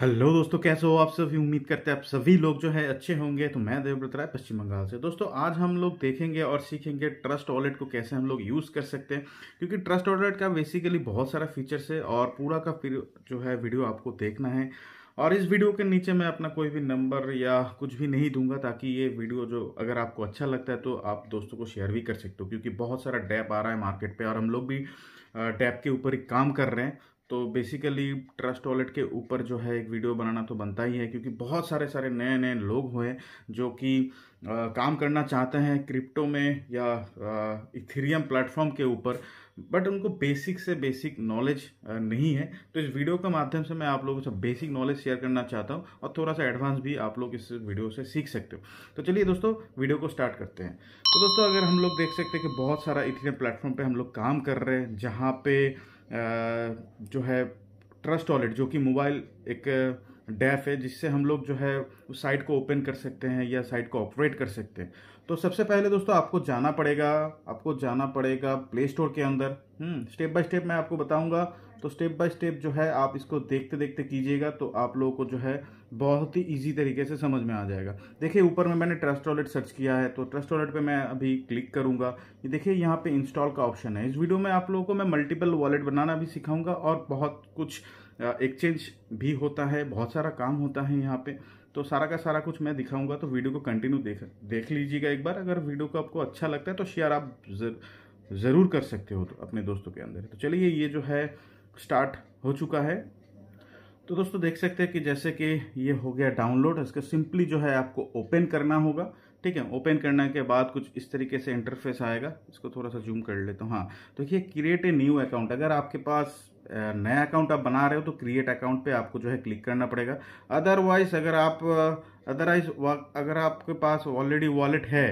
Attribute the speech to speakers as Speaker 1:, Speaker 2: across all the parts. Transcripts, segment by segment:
Speaker 1: hello दोस्तों कैसे हो आप सभी उम्मीद करते हैं आप सभी लोग जो है अच्छे होंगे तो मैं देवव्रत राय पश्चिम बंगाल से दोस्तों आज हम लोग देखेंगे और सीखेंगे ट्रस्ट वॉलेट को कैसे हम लोग यूज़ कर सकते हैं क्योंकि ट्रस्ट वॉलेट का बेसिकली बहुत सारा फीचर्स है और पूरा का जो है वीडियो आपको देखना है और इस वीडियो के नीचे मैं अपना कोई भी नंबर या कुछ भी नहीं दूंगा ताकि ये वीडियो जो अगर आपको अच्छा लगता है तो आप दोस्तों को शेयर भी कर सकते हो क्योंकि बहुत सारा डैप आ रहा है मार्केट पे और हम लोग भी डैप के ऊपर काम कर रहे हैं तो बेसिकली ट्रस्ट वॉलेट के ऊपर जो है एक वीडियो बनाना तो बनता ही है क्योंकि बहुत सारे सारे नए नए लोग हुए जो कि काम करना चाहते हैं क्रिप्टो में या इथेरियम प्लेटफॉर्म के ऊपर बट उनको बेसिक से बेसिक नॉलेज नहीं है तो इस वीडियो के माध्यम से मैं आप लोगों से बेसिक नॉलेज शेयर करना चाहता हूँ और थोड़ा सा एडवांस भी आप लोग इस वीडियो से सीख सकते हो तो चलिए दोस्तों वीडियो को स्टार्ट करते हैं तो दोस्तों अगर हम लोग देख सकते हैं कि बहुत सारा इथेरियम प्लेटफॉर्म पर हम लोग काम कर रहे हैं जहाँ पर जो है ट्रस्ट वॉलेट जो कि मोबाइल एक डैफ है जिससे हम लोग जो है उस साइट को ओपन कर सकते हैं या साइट को ऑपरेट कर सकते हैं तो सबसे पहले दोस्तों आपको जाना पड़ेगा आपको जाना पड़ेगा प्ले स्टोर के अंदर स्टेप बाय स्टेप मैं आपको बताऊंगा तो स्टेप बाय स्टेप जो है आप इसको देखते देखते कीजिएगा तो आप लोगों को जो है बहुत ही इजी तरीके से समझ में आ जाएगा देखिए ऊपर में मैंने ट्रस्ट वॉलेट सर्च किया है तो ट्रस्ट वॉलेट पे मैं अभी क्लिक करूंगा ये देखिए यहाँ पे इंस्टॉल का ऑप्शन है इस वीडियो में आप लोगों को मैं मल्टीपल वॉलेट बनाना भी सिखाऊंगा और बहुत कुछ एक्सचेंज भी होता है बहुत सारा काम होता है यहाँ पे तो सारा का सारा कुछ मैं दिखाऊंगा तो वीडियो को कंटिन्यू देख देख लीजिएगा एक बार अगर वीडियो को आपको अच्छा लगता है तो शेयर आप ज़रूर कर सकते हो तो अपने दोस्तों के अंदर तो चलिए ये जो है स्टार्ट हो चुका है तो दोस्तों देख सकते हैं कि जैसे कि ये हो गया डाउनलोड इसका सिंपली जो है आपको ओपन करना होगा ठीक है ओपन करने के बाद कुछ इस तरीके से इंटरफेस आएगा इसको थोड़ा सा जूम कर लेता हूँ हाँ तो ये क्रिएट ए न्यू अकाउंट अगर आपके पास नया अकाउंट आप बना रहे हो तो क्रिएट अकाउंट पे आपको जो है क्लिक करना पड़ेगा अदरवाइज अगर आप अदरवाइज अगर आपके पास ऑलरेडी वॉलेट है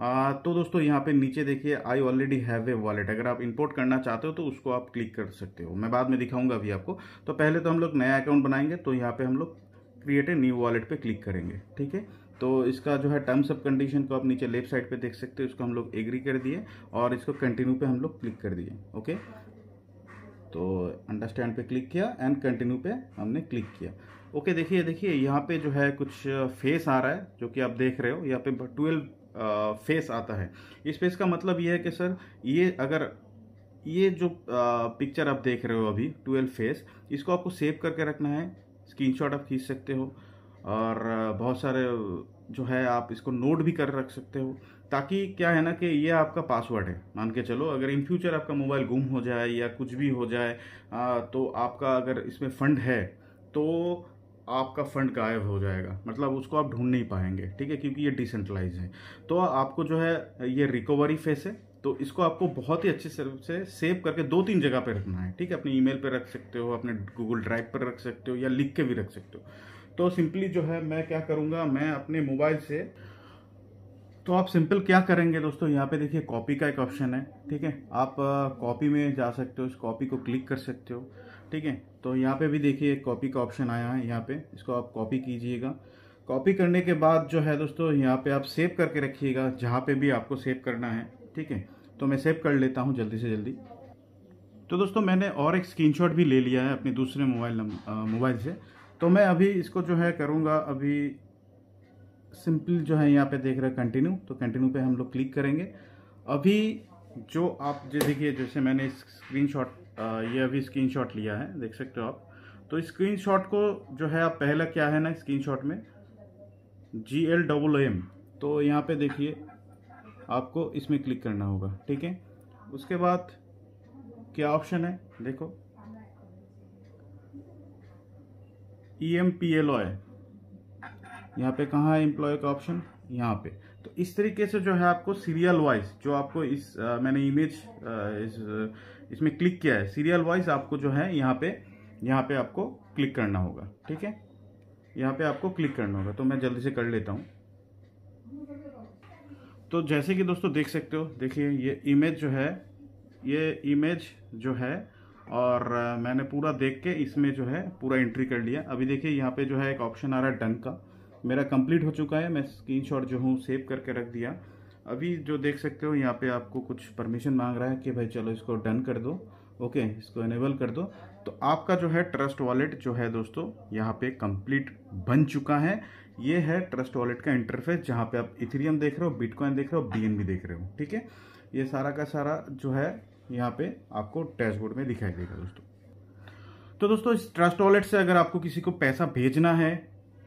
Speaker 1: आ, तो दोस्तों यहाँ पे नीचे देखिए I already have a wallet अगर आप इंपोर्ट करना चाहते हो तो उसको आप क्लिक कर सकते हो मैं बाद में दिखाऊंगा अभी आपको तो पहले तो हम लोग नया अकाउंट बनाएंगे तो यहाँ पे हम लोग क्रिएट ए न्यू वॉलेट पे क्लिक करेंगे ठीक है तो इसका जो है टर्म्स ऑफ कंडीशन को आप नीचे लेफ्ट साइड पर देख सकते हो उसको हम लोग एग्री कर दिए और इसको कंटिन्यू पर हम लोग क्लिक कर दिए ओके तो अंडरस्टैंड पे क्लिक किया एंड कंटिन्यू पे हमने क्लिक किया ओके देखिए देखिए यहाँ पे जो है कुछ फेस आ रहा है जो कि आप देख रहे हो यहाँ पे ट्वेल्व फेस आता है इस फेस का मतलब ये है कि सर ये अगर ये जो पिक्चर आप देख रहे हो अभी ट्वेल्व फेस इसको आपको सेव करके रखना है स्क्रीनशॉट आप खींच सकते हो और बहुत सारे जो है आप इसको नोट भी कर रख सकते हो ताकि क्या है ना कि ये आपका पासवर्ड है मान के चलो अगर इन फ्यूचर आपका मोबाइल गुम हो जाए या कुछ भी हो जाए आ, तो आपका अगर इसमें फंड है तो आपका फंड गायब हो जाएगा मतलब उसको आप ढूंढ नहीं पाएंगे ठीक है क्योंकि ये डिसेंट्रलाइज है तो आपको जो है ये रिकवरी फेस है तो इसको आपको बहुत ही अच्छे से सेव करके दो तीन जगह पर रखना है ठीक है अपने ईमेल पर रख सकते हो अपने गूगल ड्राइव पर रख सकते हो या लिख के भी रख सकते हो तो सिंपली जो है मैं क्या करूँगा मैं अपने मोबाइल से तो आप सिंपल क्या करेंगे दोस्तों यहाँ पे देखिए कॉपी का एक ऑप्शन है ठीक है आप कॉपी uh, में जा सकते हो इस कॉपी को क्लिक कर सकते हो ठीक है तो यहाँ पे भी देखिए कॉपी का ऑप्शन आया है यहाँ पे इसको आप कॉपी कीजिएगा कॉपी करने के बाद जो है दोस्तों यहाँ पे आप सेव करके रखिएगा जहाँ पे भी आपको सेव करना है ठीक है तो मैं सेव कर लेता हूँ जल्दी से जल्दी तो दोस्तों मैंने और एक स्क्रीनशॉट भी ले लिया है अपने दूसरे मोबाइल मोबाइल से तो मैं अभी इसको जो है करूँगा अभी सिंपल जो है यहाँ पे देख रहे कंटिन्यू तो कंटिन्यू पे हम लोग क्लिक करेंगे अभी जो आप जो देखिए जैसे मैंने स्क्रीनशॉट ये अभी स्क्रीनशॉट लिया है देख सकते हो आप तो स्क्रीनशॉट को जो है आप पहला क्या है ना स्क्रीनशॉट में जी एल डबल एम तो यहाँ पे देखिए आपको इसमें क्लिक करना होगा ठीक है उसके बाद क्या ऑप्शन है देखो E M P L O है यहाँ पे कहाँ है एम्प्लॉय का ऑप्शन यहाँ पे इस तरीके से जो है आपको सीरियल वाइज जो आपको इस आ, मैंने इमेज इस, इसमें क्लिक किया है सीरियल वाइज आपको जो है यहाँ पे यहाँ पे आपको क्लिक करना होगा ठीक है यहाँ पे आपको क्लिक करना होगा तो मैं जल्दी से कर लेता हूँ तो जैसे कि दोस्तों देख सकते हो देखिए ये इमेज जो है ये इमेज जो है और मैंने पूरा देख के इसमें जो है पूरा एंट्री कर लिया अभी देखिए यहाँ पे जो है एक ऑप्शन आ रहा है डन का मेरा कंप्लीट हो चुका है मैं स्क्रीनशॉट जो हूँ सेव करके रख दिया अभी जो देख सकते हो यहाँ पे आपको कुछ परमिशन मांग रहा है कि भाई चलो इसको डन कर दो ओके इसको इनेबल कर दो तो आपका जो है ट्रस्ट वॉलेट जो है दोस्तों यहाँ पे कंप्लीट बन चुका है ये है ट्रस्ट वॉलेट का इंटरफेस जहाँ पे आप इथेरियम देख रहे हो बिटकॉइन देख रहे हो बी देख रहे हो ठीक है ये सारा का सारा जो है यहाँ पे आपको डैशबोर्ड में दिखाई देगा दोस्तों तो दोस्तों इस ट्रस्ट वॉलेट से अगर आपको किसी को पैसा भेजना है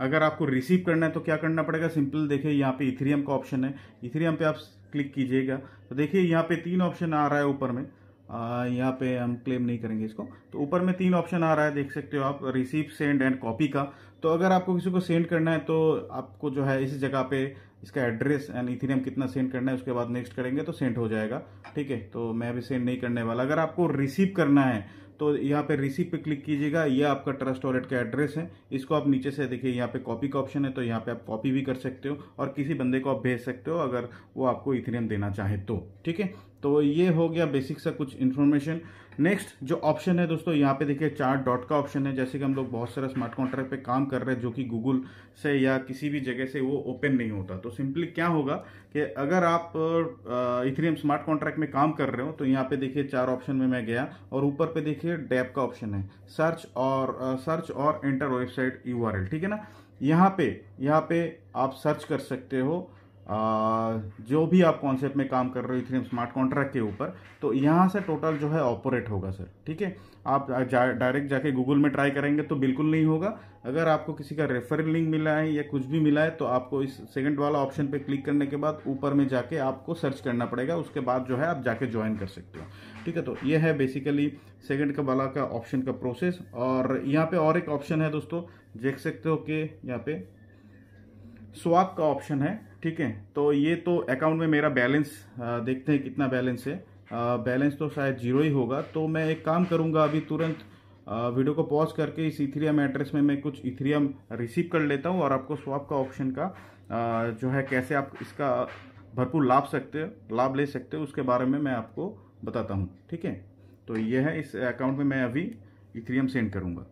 Speaker 1: अगर आपको रिसीव करना है तो क्या करना पड़ेगा सिंपल देखिए यहाँ पे इथेरियम का ऑप्शन है इथेरियम पे आप क्लिक कीजिएगा तो देखिए यहाँ पे तीन ऑप्शन आ रहा है ऊपर में यहाँ पे हम क्लेम नहीं करेंगे इसको तो ऊपर में तीन ऑप्शन आ रहा है देख सकते हो आप रिसीव सेंड एंड कॉपी का तो अगर आपको किसी को सेंड करना है तो आपको जो है इस जगह पे इसका एड्रेस एंड इथेरियम कितना सेंड करना है उसके बाद नेक्स्ट करेंगे तो सेंड हो जाएगा ठीक है तो मैं अभी सेंड नहीं करने वाला अगर आपको रिसीव करना है तो यहाँ पे रिसीप पे क्लिक कीजिएगा ये आपका ट्रस्ट वॉलेट का एड्रेस है इसको आप नीचे से देखिए यहाँ पे कॉपी का ऑप्शन है तो यहाँ पे आप कॉपी भी कर सकते हो और किसी बंदे को आप भेज सकते हो अगर वो आपको इथेरियम देना चाहे तो ठीक है तो ये हो गया बेसिक सा कुछ इन्फॉर्मेशन नेक्स्ट जो ऑप्शन है दोस्तों यहाँ पे देखिए चार्ट डॉट का ऑप्शन है जैसे कि हम लोग बहुत सारा स्मार्ट कॉन्ट्रैक्ट पे काम कर रहे हैं जो कि गूगल से या किसी भी जगह से वो ओपन नहीं होता तो सिंपली क्या होगा कि अगर आप इथेरियम स्मार्ट कॉन्ट्रैक्ट में काम कर रहे हो तो यहाँ पे देखिए चार ऑप्शन में मैं गया और ऊपर पे देखिए देखिए डैप का ऑप्शन है सर्च और सर्च और एंटर वेबसाइट यूआरएल ठीक है ना यहाँ पे यहाँ पे आप सर्च कर सकते हो जो भी आप कॉन्सेप्ट में काम कर रहे हो इथेरियम स्मार्ट कॉन्ट्रैक्ट के ऊपर तो यहाँ से टोटल जो है ऑपरेट होगा सर ठीक है आप जा, डायरेक्ट जाके गूगल में ट्राई करेंगे तो बिल्कुल नहीं होगा अगर आपको किसी का रेफरल लिंक मिला है या कुछ भी मिला है तो आपको इस सेकंड वाला ऑप्शन पे क्लिक करने के बाद ऊपर में जाके आपको सर्च करना पड़ेगा उसके बाद जो है आप जाके ज्वाइन कर सकते हो ठीक है तो ये है बेसिकली सेकंड का वाला का ऑप्शन का प्रोसेस और यहाँ पे और एक ऑप्शन है दोस्तों देख सकते हो कि यहाँ पे स्वाप का ऑप्शन है ठीक है तो ये तो अकाउंट में मेरा बैलेंस देखते हैं कितना बैलेंस है बैलेंस तो शायद जीरो ही होगा तो मैं एक काम करूँगा अभी तुरंत वीडियो को पॉज करके इस इथेरियम एड्रेस में मैं कुछ इथेरियम रिसीव कर लेता हूँ और आपको स्वाप का ऑप्शन का जो है कैसे आप इसका भरपूर लाभ सकते हो लाभ ले सकते हो उसके बारे में मैं आपको बताता हूँ ठीक है तो यह है इस अकाउंट में मैं अभी इथेरियम सेंड करूँगा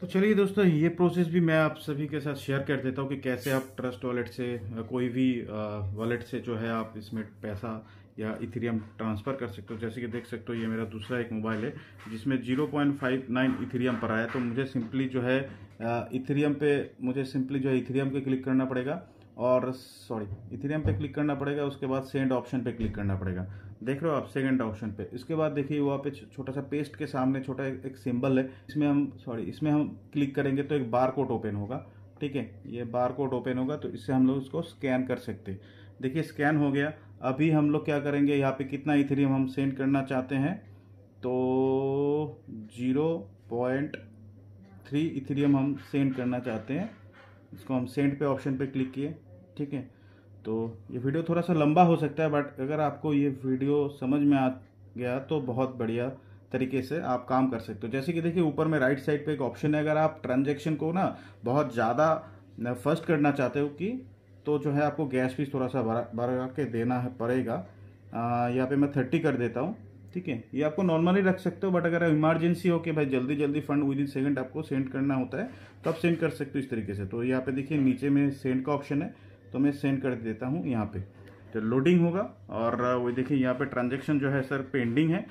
Speaker 1: तो चलिए दोस्तों ये प्रोसेस भी मैं आप सभी के साथ शेयर कर देता हूँ कि कैसे आप ट्रस्ट वॉलेट से कोई भी वॉलेट से जो है आप इसमें पैसा या इथेरियम ट्रांसफ़र कर सकते हो जैसे कि देख सकते हो ये मेरा दूसरा एक मोबाइल है जिसमें 0.59 इथेरियम पर आया तो मुझे सिंपली जो है इथेरियम पे मुझे सिंपली जो है इथेरियम पे क्लिक करना पड़ेगा और सॉरी इथेरियम पे क्लिक करना पड़ेगा उसके बाद सेंड ऑप्शन पे क्लिक करना पड़ेगा देख रहे हो आप सेकंड ऑप्शन पे इसके बाद देखिए वहाँ पे छोटा सा पेस्ट के सामने छोटा एक, सिंबल है इसमें हम सॉरी इसमें हम क्लिक करेंगे तो एक बार कोड ओपन होगा ठीक है ये बार कोड ओपन होगा तो इससे हम लोग इसको स्कैन कर सकते हैं देखिए स्कैन हो गया अभी हम लोग क्या करेंगे यहाँ पे कितना इथेरियम हम सेंड करना चाहते हैं तो जीरो पॉइंट थ्री इथेरियम हम सेंड करना चाहते हैं इसको हम सेंड पे ऑप्शन पे क्लिक किए ठीक है तो ये वीडियो थोड़ा सा लंबा हो सकता है बट अगर आपको ये वीडियो समझ में आ गया तो बहुत बढ़िया तरीके से आप काम कर सकते हो जैसे कि देखिए ऊपर में राइट साइड पे एक ऑप्शन है अगर आप ट्रांजेक्शन को ना बहुत ज़्यादा फर्स्ट करना चाहते हो कि तो जो है आपको गैस फीस थोड़ा सा भरा भरा के देना है पड़ेगा यहाँ पे मैं थर्टी कर देता हूँ ठीक है ये आपको नॉर्मली रख सकते हो बट अगर इमरजेंसी हो कि भाई जल्दी जल्दी फंड विद इन सेकेंड आपको सेंड करना होता है तो आप सेंड कर सकते हो इस तरीके से तो यहाँ पे देखिए नीचे में सेंड का ऑप्शन है तो मैं सेंड कर देता हूँ यहाँ पे तो लोडिंग होगा और वो देखिए यहाँ पे ट्रांजेक्शन जो है सर पेंडिंग है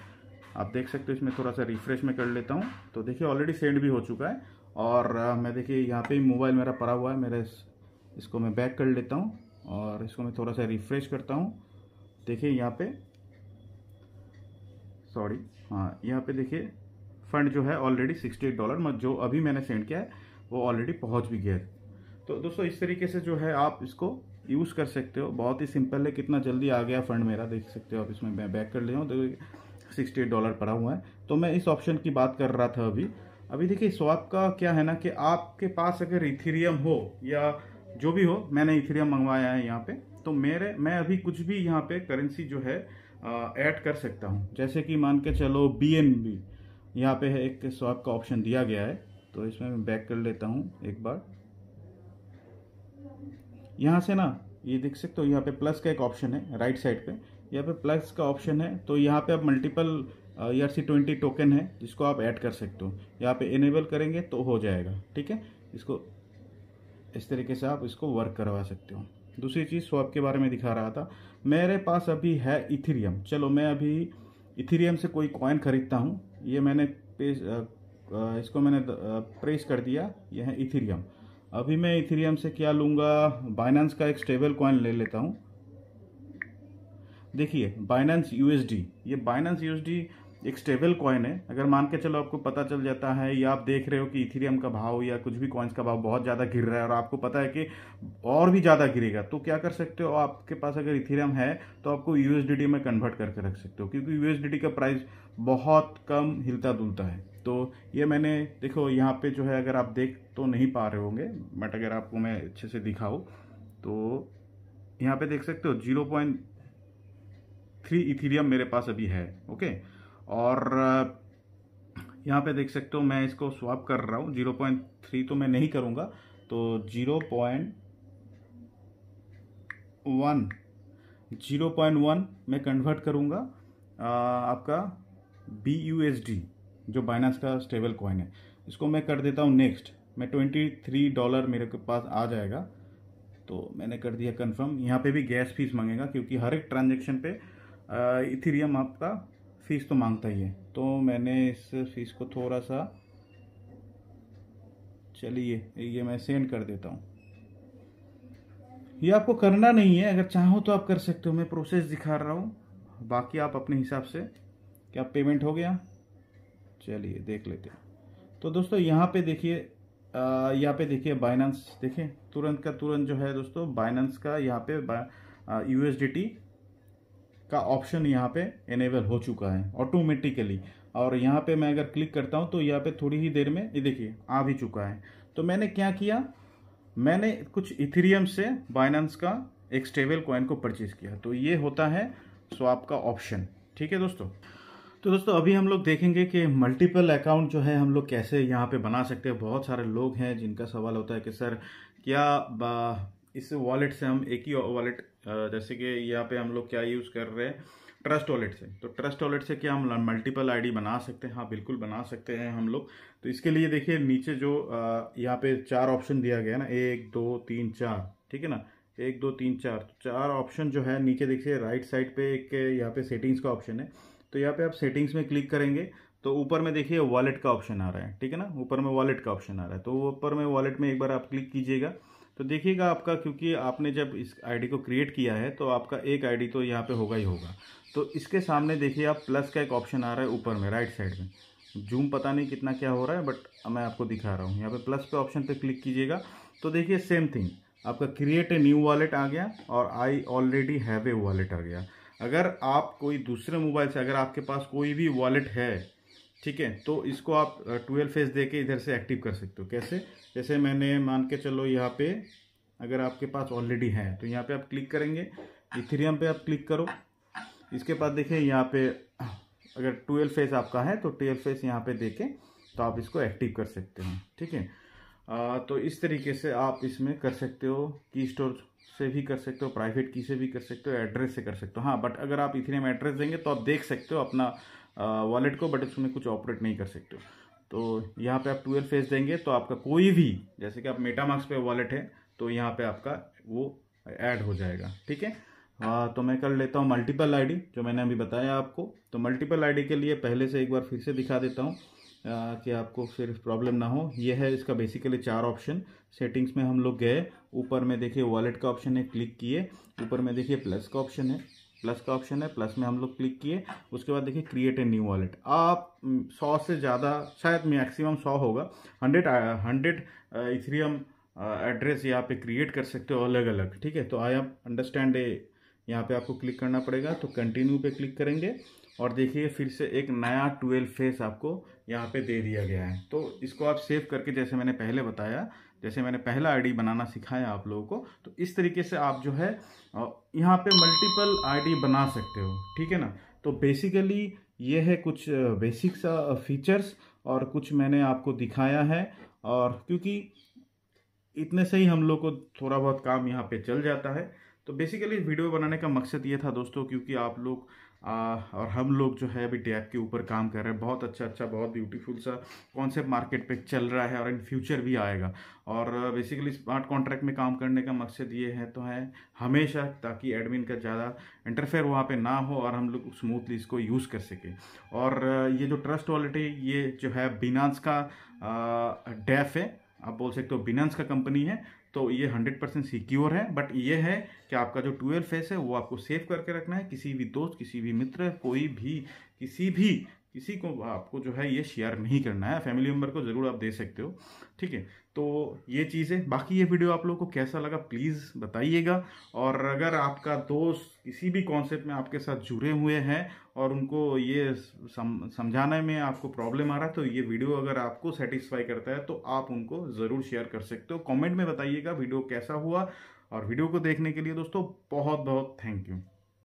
Speaker 1: आप देख सकते हो इसमें थोड़ा सा रिफ्रेश में कर लेता हूँ तो देखिए ऑलरेडी सेंड भी हो चुका है और मैं देखिए यहाँ पे मोबाइल मेरा पड़ा हुआ है मेरा इस, इसको मैं बैक कर लेता हूँ और इसको मैं थोड़ा सा रिफ्रेश करता हूँ देखिए यहाँ पे सॉरी हाँ यहाँ पे देखिए फंड जो है ऑलरेडी सिक्सटी एट डॉलर जो अभी मैंने सेंड किया है वो ऑलरेडी पहुँच भी गया है तो दोस्तों इस तरीके से जो है आप इसको यूज़ कर सकते हो बहुत ही सिंपल है कितना जल्दी आ गया फ़ंड मेरा देख सकते हो आप इसमें मैं बैक कर ले हूँ तो सिक्सटी डॉलर पड़ा हुआ है तो मैं इस ऑप्शन की बात कर रहा था अभी अभी देखिए स्वाप का क्या है ना कि आपके पास अगर इथेरियम हो या जो भी हो मैंने इथेरियम मंगवाया है यहाँ पे तो मेरे मैं अभी कुछ भी यहाँ पे करेंसी जो है ऐड कर सकता हूँ जैसे कि मान के चलो बी एन बी यहाँ पे है एक स्वाप का ऑप्शन दिया गया है तो इसमें मैं बैक कर लेता हूँ एक बार यहाँ से ना ये देख सकते हो यहाँ पे प्लस का एक ऑप्शन है राइट साइड पे यहाँ पे प्लस का ऑप्शन है तो यहाँ पे आप multiple E R C twenty token है जिसको आप ऐड कर सकते हो यहाँ पे इनेबल करेंगे तो हो जाएगा ठीक है इसको इस तरीके से आप इसको वर्क करवा सकते हो दूसरी चीज़ स्वाप के बारे में दिखा रहा था मेरे पास अभी है इथेरियम चलो मैं अभी इथेरियम से कोई कॉइन खरीदता हूँ ये मैंने पे uh, uh, इसको मैंने प्रेस uh, कर दिया यह है इथीरियम अभी मैं इथेरियम से क्या लूँगा बाइनेंस का एक स्टेबल कॉइन ले लेता हूँ देखिए बाइनेंस यूएसडी ये बाइनेंस यूएसडी एक स्टेबल कॉइन है अगर मान के चलो आपको पता चल जाता है या आप देख रहे हो कि इथेरियम का भाव या कुछ भी कॉइन्स का भाव बहुत ज़्यादा गिर रहा है और आपको पता है कि और भी ज़्यादा गिरेगा तो क्या कर सकते हो आपके पास अगर इथेरियम है तो आपको यूएसडीटी में कन्वर्ट करके रख सकते हो क्योंकि यूएसडीटी का प्राइस बहुत कम हिलता धुलता है तो ये मैंने देखो यहाँ पर जो है अगर आप देख तो नहीं पा रहे होंगे बट अगर आपको मैं अच्छे से दिखाऊँ तो यहाँ पर देख सकते हो जीरो पॉइंट थ्री इथीरियम मेरे पास अभी है ओके और यहाँ पे देख सकते हो मैं इसको स्वाप कर रहा हूँ जीरो पॉइंट थ्री तो मैं नहीं करूँगा तो zero point one zero point one मैं कन्वर्ट करूँगा आपका बी यू एस डी जो बाइनास का स्टेबल कॉइन है इसको मैं कर देता हूँ नेक्स्ट मैं ट्वेंटी थ्री डॉलर मेरे के पास आ जाएगा तो मैंने कर दिया कन्फर्म यहाँ पे भी गैस फीस मांगेगा क्योंकि हर एक ट्रांजेक्शन पर इथीरियम आपका फ़ीस तो मांगता ही है तो मैंने इस फीस को थोड़ा सा चलिए ये मैं सेंड कर देता हूँ ये आपको करना नहीं है अगर चाहो तो आप कर सकते हो मैं प्रोसेस दिखा रहा हूँ बाकी आप अपने हिसाब से क्या पेमेंट हो गया चलिए देख लेते हैं तो दोस्तों यहाँ पे देखिए यहाँ पे देखिए बाइनेंस देखें तुरंत का तुरंत जो है दोस्तों बाइनेंस का यहाँ पे यू एस डी टी का ऑप्शन यहाँ पे इनेबल हो चुका है ऑटोमेटिकली और यहाँ पे मैं अगर क्लिक करता हूँ तो यहाँ पे थोड़ी ही देर में ये देखिए आ भी चुका है तो मैंने क्या किया मैंने कुछ इथेरियम से बाइनांस का एक स्टेबल कॉइन को परचेज किया तो ये होता है सो आपका ऑप्शन ठीक है दोस्तों तो दोस्तों अभी हम लोग देखेंगे कि मल्टीपल अकाउंट जो है हम लोग कैसे यहाँ पे बना सकते हैं बहुत सारे लोग हैं जिनका सवाल होता है कि सर क्या इस वॉलेट से हम एक ही वॉलेट जैसे कि यहाँ पे हम लोग क्या यूज़ कर रहे हैं ट्रस्ट वॉलेट से तो ट्रस्ट वॉलेट से क्या हम मल्टीपल आईडी बना सकते हैं हाँ बिल्कुल बना सकते हैं हम लोग तो इसके लिए देखिए नीचे जो यहाँ पे चार ऑप्शन दिया गया है ना एक दो तीन चार ठीक है ना एक दो तीन चार तो चार ऑप्शन जो है नीचे देखिए राइट साइड पर एक यहाँ पे सेटिंग्स का ऑप्शन है तो यहाँ पर आप सेटिंग्स में क्लिक करेंगे तो ऊपर में देखिए वॉलेट का ऑप्शन आ रहा है ठीक है ना ऊपर में वॉलेट का ऑप्शन आ रहा है तो ऊपर में वॉलेट में एक बार आप क्लिक कीजिएगा तो देखिएगा आपका क्योंकि आपने जब इस आईडी को क्रिएट किया है तो आपका एक आईडी तो यहाँ पे होगा ही होगा तो इसके सामने देखिए आप प्लस का एक ऑप्शन आ रहा है ऊपर में राइट साइड में जूम पता नहीं कितना क्या हो रहा है बट मैं आपको दिखा रहा हूँ यहाँ पे प्लस पे ऑप्शन पे क्लिक कीजिएगा तो देखिए सेम थिंग आपका क्रिएट ए न्यू वॉलेट आ गया और I already have a wallet आ गया अगर आप कोई दूसरे मोबाइल से अगर आपके पास कोई भी वॉलेट है ठीक है तो इसको आप ट्वेल्व फेज दे के इधर से एक्टिव कर सकते हो कैसे जैसे मैंने मान के चलो यहाँ पे अगर आपके पास ऑलरेडी है तो यहाँ पे आप क्लिक करेंगे इथेरियम पे आप क्लिक करो इसके बाद देखिए यहाँ पे अगर ट्वेल्व फेज आपका है तो ट्वेल्व फेज यहाँ पे के तो आप इसको एक्टिव कर सकते हो ठीक है तो इस तरीके से आप इसमें कर सकते हो की स्टोर से भी कर सकते हो प्राइवेट की से भी कर सकते हो एड्रेस से कर सकते हो हाँ बट अगर आप इथेरियम एड्रेस देंगे तो आप देख सकते हो अपना वॉलेट को बट इसमें कुछ ऑपरेट नहीं कर सकते तो यहाँ पे आप ट्वेल्व फेस देंगे तो आपका कोई भी जैसे कि आप मेटामार्क्स पे वॉलेट है तो यहाँ पे आपका वो ऐड हो जाएगा ठीक है तो मैं कर लेता हूँ मल्टीपल आईडी जो मैंने अभी बताया आपको तो मल्टीपल आईडी के लिए पहले से एक बार फिर से दिखा देता हूँ कि आपको फिर प्रॉब्लम ना हो ये है इसका बेसिकली चार ऑप्शन सेटिंग्स में हम लोग गए ऊपर में देखिए वॉलेट का ऑप्शन है क्लिक किए ऊपर में देखिए प्लस का ऑप्शन है प्लस का ऑप्शन है प्लस में हम लोग क्लिक किए उसके बाद देखिए क्रिएट ए न्यू वॉलेट आप सौ से ज़्यादा शायद मैक्सिमम सौ होगा हंड्रेड हंड्रेड इथेरियम एड्रेस यहाँ पे क्रिएट कर सकते हो अलग अलग ठीक है तो आई आप अंडरस्टैंड ए यहाँ पे आपको क्लिक करना पड़ेगा तो कंटिन्यू पे क्लिक करेंगे और देखिए फिर से एक नया ट्वेल्व फेस आपको यहाँ पे दे दिया गया है तो इसको आप सेव करके जैसे मैंने पहले बताया जैसे मैंने पहला आईडी बनाना सिखाया आप लोगों को तो इस तरीके से आप जो है यहाँ पे मल्टीपल आईडी बना सकते हो ठीक है ना तो बेसिकली ये है कुछ बेसिक फीचर्स और कुछ मैंने आपको दिखाया है और क्योंकि इतने से ही हम लोग को थोड़ा बहुत काम यहाँ पे चल जाता है तो बेसिकली वीडियो बनाने का मकसद ये था दोस्तों क्योंकि आप लोग और हम लोग जो है अभी डैप के ऊपर काम कर रहे हैं बहुत अच्छा अच्छा बहुत ब्यूटीफुल सा कॉन्सेप्ट मार्केट पे चल रहा है और इन फ्यूचर भी आएगा और बेसिकली स्मार्ट कॉन्ट्रैक्ट में काम करने का मकसद ये है तो है हमेशा ताकि एडमिन का ज़्यादा इंटरफेयर वहाँ पे ना हो और हम लोग स्मूथली इसको यूज़ कर सकें और ये जो ट्रस्ट वॉलेट ये जो है बीनास का डैफ है आप बोल सकते हो बीनास का कंपनी है तो ये 100 परसेंट सिक्योर है बट ये है कि आपका जो ट्वेल्व फेस है वो आपको सेव करके रखना है किसी भी दोस्त किसी भी मित्र कोई भी किसी भी किसी को आपको जो है ये शेयर नहीं करना है फैमिली मेम्बर को ज़रूर आप दे सकते हो ठीक है तो ये चीज़ है बाकी ये वीडियो आप लोगों को कैसा लगा प्लीज़ बताइएगा और अगर आपका दोस्त किसी भी कॉन्सेप्ट में आपके साथ जुड़े हुए हैं और उनको ये सम, समझाने में आपको प्रॉब्लम आ रहा है तो ये वीडियो अगर आपको सेटिस्फाई करता है तो आप उनको ज़रूर शेयर कर सकते हो कमेंट में बताइएगा वीडियो कैसा हुआ और वीडियो को देखने के लिए दोस्तों बहुत बहुत थैंक यू